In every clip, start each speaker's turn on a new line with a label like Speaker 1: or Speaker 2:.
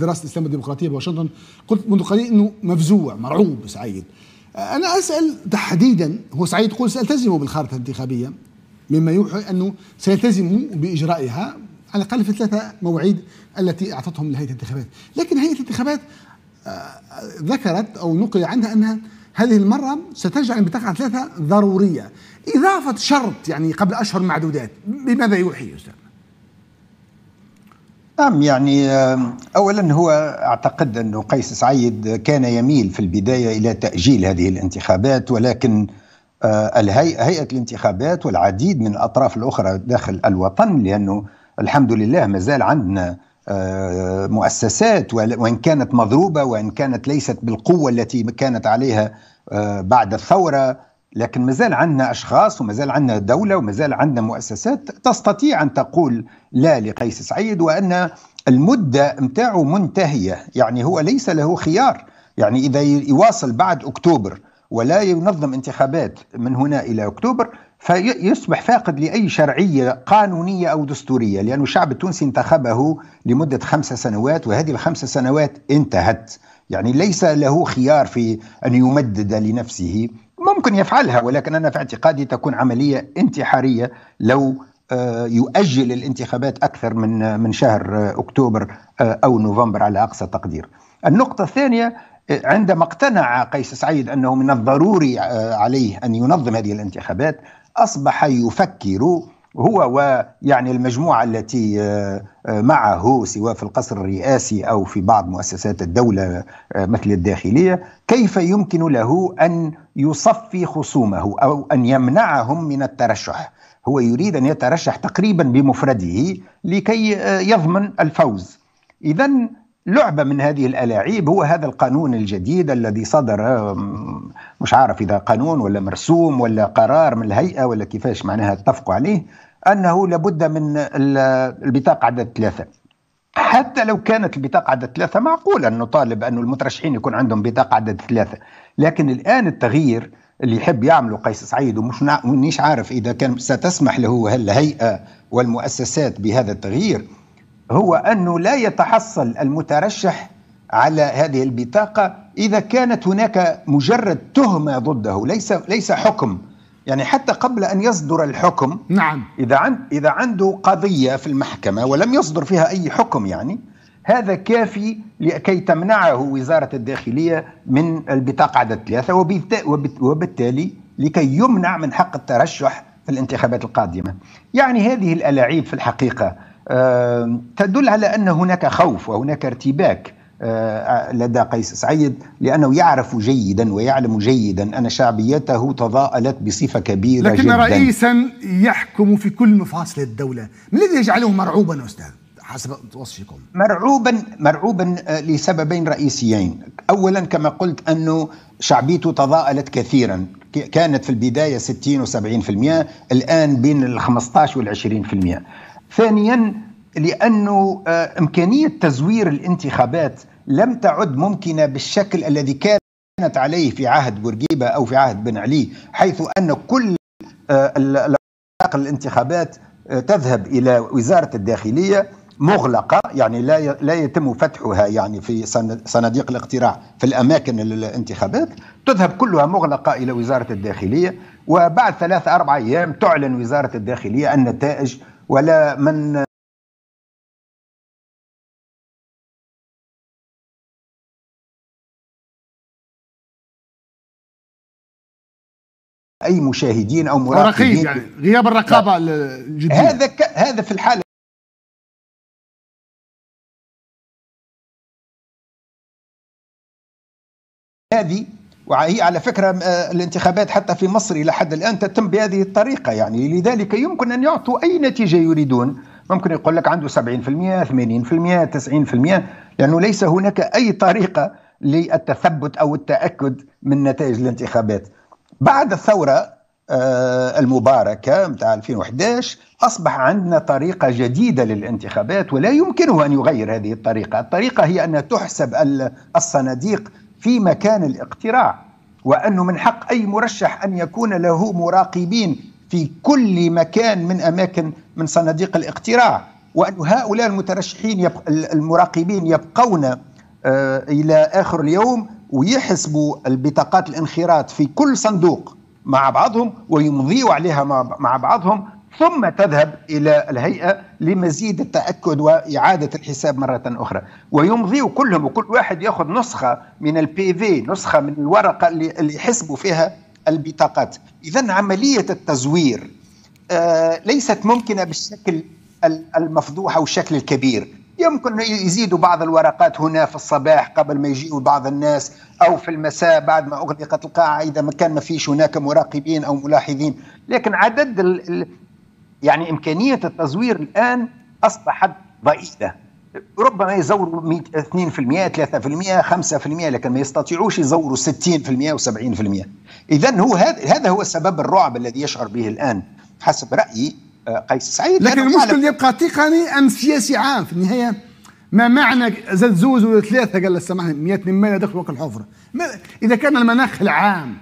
Speaker 1: دراسه الاسلام الديمقراطيه بواشنطن قلت منذ قليل انه مفزوع مرعوب سعيد انا اسال تحديدا هو سعيد يقول سالتزم بالخارطه الانتخابيه مما يوحي انه سيلتزم باجرائها على الاقل في الثلاثه مواعيد التي اعطتهم لهيئه الانتخابات لكن هيئه الانتخابات آه، ذكرت او نقل عنها انها هذه المره ستجعل البطاقه ثلاثه ضروريه اضافه شرط يعني قبل اشهر معدودات بماذا يوحي استاذ
Speaker 2: نعم يعني اولا هو اعتقد أن قيس سعيد كان يميل في البدايه الى تاجيل هذه الانتخابات ولكن آه، هيئه الانتخابات والعديد من الاطراف الاخرى داخل الوطن لانه الحمد لله مازال عندنا آه، مؤسسات وان كانت مضروبه وان كانت ليست بالقوه التي كانت عليها آه، بعد الثوره لكن مازال عندنا اشخاص ومازال عندنا دوله ومازال عندنا مؤسسات تستطيع ان تقول لا لقيس سعيد وان المده متاعه منتهيه يعني هو ليس له خيار يعني اذا يواصل بعد اكتوبر ولا ينظم انتخابات من هنا الى اكتوبر فيصبح فاقد لاي شرعيه قانونيه او دستوريه لان الشعب التونسي انتخبه لمده خمس سنوات وهذه الخمس سنوات انتهت يعني ليس له خيار في ان يمدد لنفسه ممكن يفعلها ولكن أنا في اعتقادي تكون عملية انتحارية لو آه، يؤجل الانتخابات أكثر من آه، من شهر آه، أكتوبر أو نوفمبر على أقصى تقدير النقطة الثانية عندما اقتنع قيس سعيد أنه من الضروري عليه أن ينظم هذه الانتخابات أصبح يفكر هو ويعني المجموعة التي آه، آه، معه سواء في القصر الرئاسي أو في بعض مؤسسات الدولة آه، مثل الداخلية كيف يمكن له أن يصفي خصومه أو أن يمنعهم من الترشح هو يريد أن يترشح تقريبا بمفرده لكي يضمن الفوز إذا لعبه من هذه الالاعيب هو هذا القانون الجديد الذي صدر مش عارف اذا قانون ولا مرسوم ولا قرار من الهيئه ولا كيفاش معناها اتفقوا عليه انه لابد من البطاقه عدد ثلاثه حتى لو كانت البطاقه عدد ثلاثه معقوله ان نطالب ان المترشحين يكون عندهم بطاقه عدد ثلاثه لكن الان التغيير اللي يحب يعمله قيس سعيد ومش مانيش عارف اذا كان ستسمح له الهيئه والمؤسسات بهذا التغيير هو انه لا يتحصل المترشح على هذه البطاقه اذا كانت هناك مجرد تهمه ضده ليس ليس حكم يعني حتى قبل أن يصدر الحكم نعم إذا, عند إذا عنده قضية في المحكمة ولم يصدر فيها أي حكم يعني هذا كافي لكي تمنعه وزارة الداخلية من البطاقة عدد ثلاثة وبالتالي لكي يمنع من حق الترشح في الانتخابات القادمة يعني هذه الألاعيب في الحقيقة تدل على أن هناك خوف وهناك ارتباك آه، آه، لدى قيس سعيد لأنه يعرف جيدا ويعلم جيدا أن شعبيته تضاءلت بصفة كبيرة لكن جدا لكن رئيسا
Speaker 1: يحكم في كل مفاصل الدولة ما الذي يجعله مرعوبا أستاذ؟ حسب وصفكم مرعوبا مرعوبا
Speaker 2: آه، لسببين رئيسيين اولا كما قلت انه شعبيته تضاءلت كثيرا كانت في البدايه 60 و70% الان بين ال 15 وال 20% ثانيا لانه آه، امكانيه تزوير الانتخابات لم تعد ممكنه بالشكل الذي كانت عليه في عهد بورقيبه او في عهد بن علي حيث ان كل آه، الانتخابات آه، تذهب الى وزاره الداخليه مغلقة يعني لا لا يتم فتحها يعني في صناديق الاقتراع في الأماكن الانتخابات تذهب كلها مغلقة إلى وزارة الداخلية وبعد ثلاثة أربعة أيام تعلن وزارة الداخلية النتائج
Speaker 1: ولا من اي مشاهدين او مراقبين يعني غياب الرقابه الجديده هذا ك... هذا في الحاله هذه وهي على فكرة آه،
Speaker 2: الانتخابات حتى في مصر إلى حد الآن تتم بهذه الطريقة يعني لذلك يمكن أن يعطوا أي نتيجة يريدون ممكن يقول لك عنده 70% 80% 90% لأنه ليس هناك أي طريقة للتثبت أو التأكد من نتائج الانتخابات بعد الثوره آه، المباركه متاع 2011 اصبح عندنا طريقه جديده للانتخابات ولا يمكنه ان يغير هذه الطريقه، الطريقه هي ان تحسب الصناديق في مكان الاقتراع وانه من حق اي مرشح ان يكون له مراقبين في كل مكان من اماكن من صناديق الاقتراع وان هؤلاء المترشحين يبق... المراقبين يبقون آه، الى اخر اليوم ويحسبوا البطاقات الانخراط في كل صندوق مع بعضهم ويمضيوا عليها مع بعضهم ثم تذهب الى الهيئه لمزيد التاكد واعاده الحساب مره اخرى ويمضيوا كلهم وكل واحد ياخذ نسخه من البي في نسخه من الورقه اللي يحسبوا فيها البطاقات اذا عمليه التزوير آه، ليست ممكنه بالشكل المفضوح او الشكل الكبير يمكن يزيدوا بعض الورقات هنا في الصباح قبل ما يجيوا بعض الناس او في المساء بعد ما اغلقت القاعه اذا ما كان ما فيش هناك مراقبين او ملاحظين لكن عدد الـ الـ يعني امكانيه التزوير الان اصبحت ضئيله ربما يزوروا 2% 3% 5% لكن ما يستطيعوش يزوروا 60% و70% اذا هو هذا هو سبب الرعب الذي يشعر به الان حسب رايي قيس سعيد لكن المشكل يبقى
Speaker 1: تقني ام سياسي عام في النهايه ما معنى زاد زوز ولا ثلاثه قال سامحني 100 نمايه دخلوا وقت الحفره اذا كان المناخ العام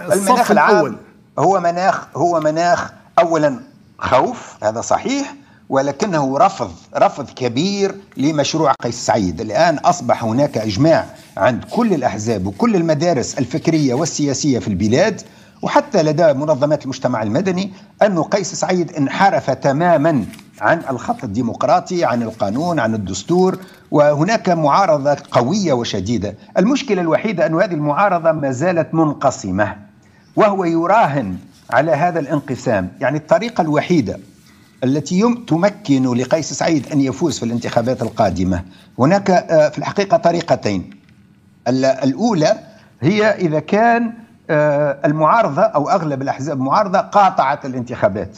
Speaker 1: المناخ العام
Speaker 2: هو مناخ هو مناخ اولا خوف هذا صحيح ولكنه رفض رفض كبير لمشروع قيس سعيد الآن أصبح هناك إجماع عند كل الأحزاب وكل المدارس الفكرية والسياسية في البلاد وحتى لدى منظمات المجتمع المدني أن قيس سعيد انحرف تماما عن الخط الديمقراطي عن القانون عن الدستور وهناك معارضة قوية وشديدة المشكلة الوحيدة أن هذه المعارضة ما زالت منقسمة وهو يراهن على هذا الانقسام يعني الطريقة الوحيدة التي تمكن لقيس سعيد أن يفوز في الانتخابات القادمة هناك آه، في الحقيقة طريقتين الأولى هي إذا كان آه، المعارضه او اغلب الاحزاب المعارضه قاطعت الانتخابات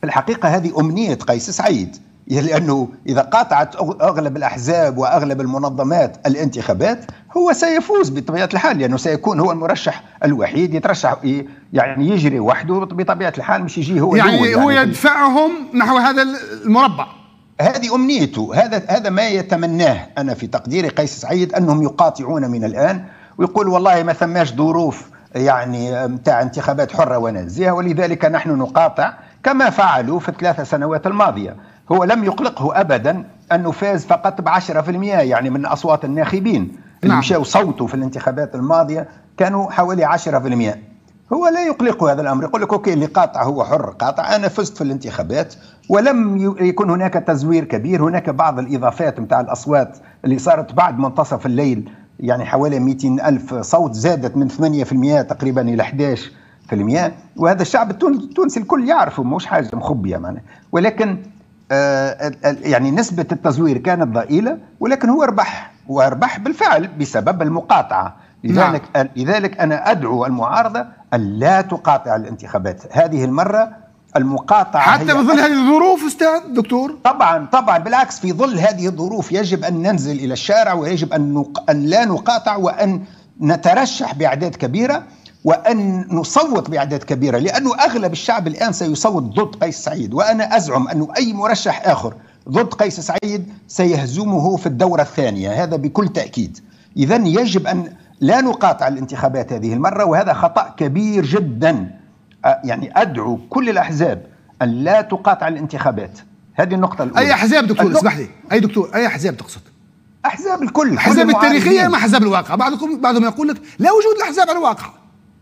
Speaker 2: في الحقيقه هذه امنيه قيس سعيد لانه اذا قاطعت اغلب الاحزاب واغلب المنظمات الانتخابات هو سيفوز بطبيعه الحال لانه سيكون هو المرشح الوحيد يترشح يعني يجري وحده بطبيعه الحال مش يجي هو يعني هو يعني
Speaker 1: يدفعهم نحو هذا
Speaker 2: المربع هذه امنيته هذا هذا ما يتمناه انا في تقديري قيس سعيد انهم يقاطعون من الان ويقول والله ما ثماش ظروف يعني متاع انتخابات حرة ونزيهة ولذلك نحن نقاطع كما فعلوا في الثلاث سنوات الماضية هو لم يقلقه أبدا أنه فاز فقط بعشرة في المئة يعني من أصوات الناخبين نعم. اللي مشاو صوته في الانتخابات الماضية كانوا حوالي عشرة في المئة هو لا يقلقه هذا الامر يقول لك اوكي اللي قاطع هو حر قاطع انا فزت في الانتخابات ولم يكون هناك تزوير كبير هناك بعض الاضافات نتاع الاصوات اللي صارت بعد منتصف الليل يعني حوالي 200 ألف صوت زادت من 8% تقريبا إلى 11% وهذا الشعب التونسي الكل يعرفه مش حاجة مخبية معنا ولكن آه، يعني نسبة التزوير كانت ضئيلة ولكن هو ربح وربح بالفعل بسبب المقاطعة نعم. لذلك نعم. لذلك أنا أدعو المعارضة ألا تقاطع الانتخابات هذه المرة المقاطعة حتى في ظل هذه الظروف أستاذ دكتور طبعا طبعا بالعكس في ظل هذه الظروف يجب أن ننزل إلى الشارع ويجب أن, نق... أن لا نقاطع وأن نترشح بأعداد كبيرة وأن نصوت بأعداد كبيرة لأنه أغلب الشعب الآن سيصوت ضد قيس سعيد وأنا أزعم أنه أي مرشح آخر ضد قيس سعيد سيهزمه في الدورة الثانية هذا بكل تأكيد إذا يجب أن لا نقاطع الانتخابات هذه المرة وهذا خطأ كبير جداً يعني ادعو كل الاحزاب ان لا تقاطع الانتخابات
Speaker 1: هذه النقطه الاولى اي احزاب دكتور النقطة... اسمح لي اي دكتور اي احزاب تقصد احزاب الكل أحزاب التاريخيه ام احزاب الواقع بعضكم بعضهم يقول لك لا وجود الاحزاب على الواقع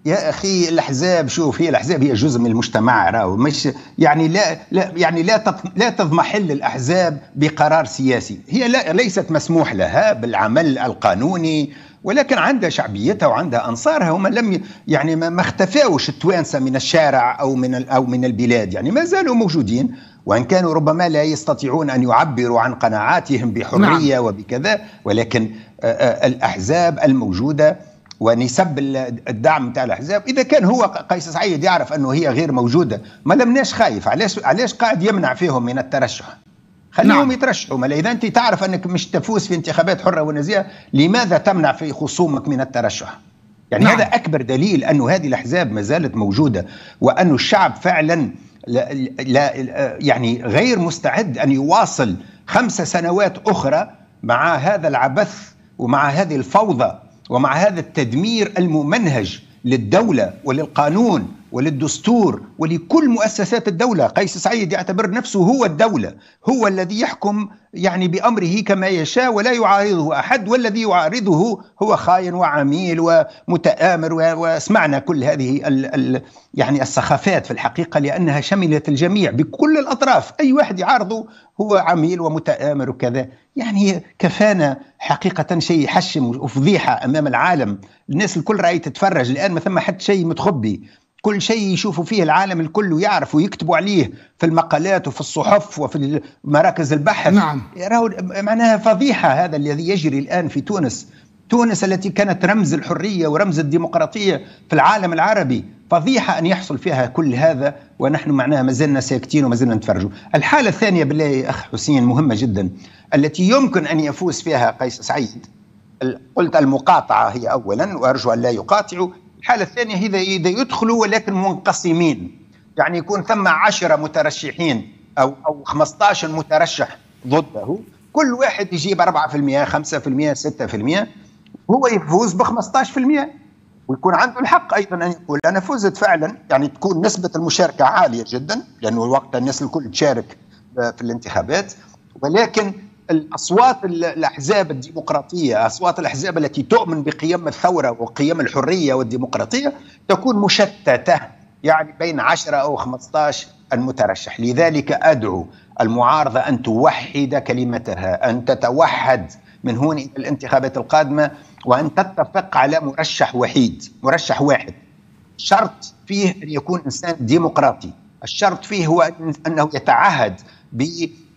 Speaker 1: يا اخي
Speaker 2: الاحزاب شوف هي الاحزاب هي جزء من المجتمع راهو مش يعني لا لا يعني لا لا تضمحل الاحزاب بقرار سياسي هي لا ليست مسموح لها بالعمل القانوني ولكن عندها شعبيتها وعندها انصارها هم لم يعني ما اختفاوش التوانسه من الشارع او من او من البلاد يعني ما زالوا موجودين وان كانوا ربما لا يستطيعون ان يعبروا عن قناعاتهم بحريه نعم. وبكذا ولكن آه، آه، الاحزاب الموجوده ونسب الدعم تاع الاحزاب اذا كان هو قيس سعيد يعرف انه هي غير موجوده ما لمناش خايف علاش علاش قاعد يمنع فيهم من الترشح خليهم نعم. يترشحوا ما اذا انت تعرف انك مش تفوز في انتخابات حره ونزيهه لماذا تمنع في خصومك من الترشح يعني نعم. هذا اكبر دليل انه هذه الاحزاب ما زالت موجوده وانه الشعب فعلا لا, لا يعني غير مستعد ان يواصل خمس سنوات اخرى مع هذا العبث ومع هذه الفوضى ومع هذا التدمير الممنهج للدوله وللقانون وللدستور ولكل مؤسسات الدولة قيس سعيد يعتبر نفسه هو الدولة هو الذي يحكم يعني بأمره كما يشاء ولا يعارضه أحد والذي يعارضه هو خاين وعميل ومتآمر وسمعنا كل هذه ال ال يعني السخافات في الحقيقة لأنها شملت الجميع بكل الأطراف أي واحد يعارضه هو عميل ومتآمر وكذا يعني كفانا حقيقة شيء يحشم وفضيحة أمام العالم الناس الكل رأي تتفرج الآن ما ثم حد شيء متخبي كل شيء يشوفوا فيه العالم الكل ويعرف ويكتبوا عليه في المقالات وفي الصحف وفي مراكز البحث نعم معناها فضيحة هذا الذي يجري الآن في تونس تونس التي كانت رمز الحرية ورمز الديمقراطية في العالم العربي فضيحة أن يحصل فيها كل هذا ونحن معناها ما زلنا ساكتين وما زلنا نتفرجوا الحالة الثانية بالله يا أخ حسين مهمة جدا التي يمكن أن يفوز فيها قيس سعيد قلت المقاطعة هي أولا وأرجو أن لا يقاطعوا الحاله الثانيه اذا اذا يدخلوا ولكن منقسمين يعني يكون ثم عشرة مترشحين او او 15 مترشح ضده كل واحد يجيب 4% 5% 6% هو يفوز ب 15% ويكون عنده الحق ايضا ان يقول انا فزت فعلا يعني تكون نسبه المشاركه عاليه جدا لانه وقتها الناس الكل تشارك آه، في الانتخابات ولكن الاصوات الاحزاب الديمقراطيه اصوات الاحزاب التي تؤمن بقيم الثوره وقيم الحريه والديمقراطيه تكون مشتته يعني بين 10 او 15 المترشح لذلك ادعو المعارضه ان توحد كلمتها ان تتوحد من هون الى الانتخابات القادمه وان تتفق على مرشح وحيد مرشح واحد شرط فيه ان يكون انسان ديمقراطي الشرط فيه هو انه يتعهد ب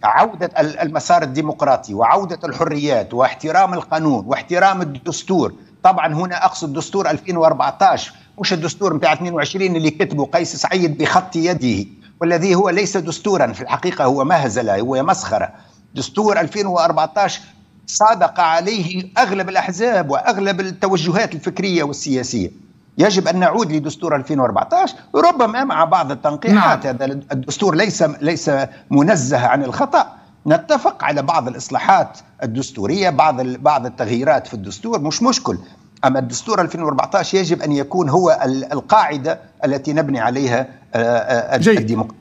Speaker 2: عودة المسار الديمقراطي وعودة الحريات واحترام القانون واحترام الدستور طبعا هنا أقصد دستور 2014 مش الدستور متاع 22 اللي كتبه قيس سعيد بخط يده والذي هو ليس دستورا في الحقيقة هو مهزلة هو مسخرة دستور 2014 صادق عليه أغلب الأحزاب وأغلب التوجهات الفكرية والسياسية يجب ان نعود لدستور 2014 ربما مع بعض التنقيحات نعم. هذا الدستور ليس ليس منزه عن الخطا نتفق على بعض الاصلاحات الدستوريه بعض بعض التغييرات في الدستور مش مشكل اما الدستور 2014 يجب ان يكون هو القاعده التي نبني عليها آه، آه، الديمقراطيه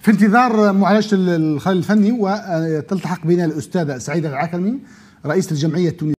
Speaker 1: في انتظار معالجه الخلل الفني وتلتحق بنا الاستاذه سعيده العكرمي رئيس الجمعيه التونسيه